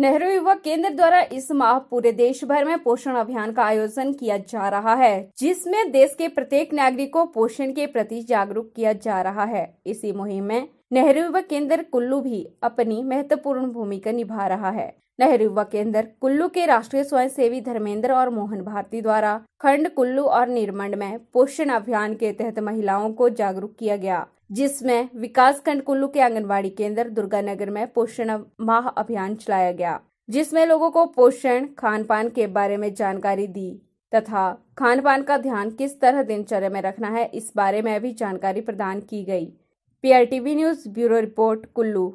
नेहरू युवा केंद्र द्वारा इस माह पूरे देश भर में पोषण अभियान का आयोजन किया जा रहा है जिसमें देश के प्रत्येक नागरिक को पोषण के प्रति जागरूक किया जा रहा है इसी मुहिम में नेहरू युवा केंद्र कुल्लू भी अपनी महत्वपूर्ण भूमिका निभा रहा है नेहरू युवा केंद्र कुल्लू के राष्ट्रीय स्वयंसेवी धर्मेंद्र और मोहन भारती द्वारा खंड कुल्लू और निर्मंड में पोषण अभियान के तहत महिलाओं को जागरूक किया गया जिसमें विकास खंड कुल्लू के आंगनबाड़ी केंद्र दुर्गा नगर में पोषण माह अभियान चलाया गया जिसमें लोगों को पोषण खान पान के बारे में जानकारी दी तथा खान पान का ध्यान किस तरह दिनचर्या में रखना है इस बारे में भी जानकारी प्रदान की गई PRTV news bureau report Kullu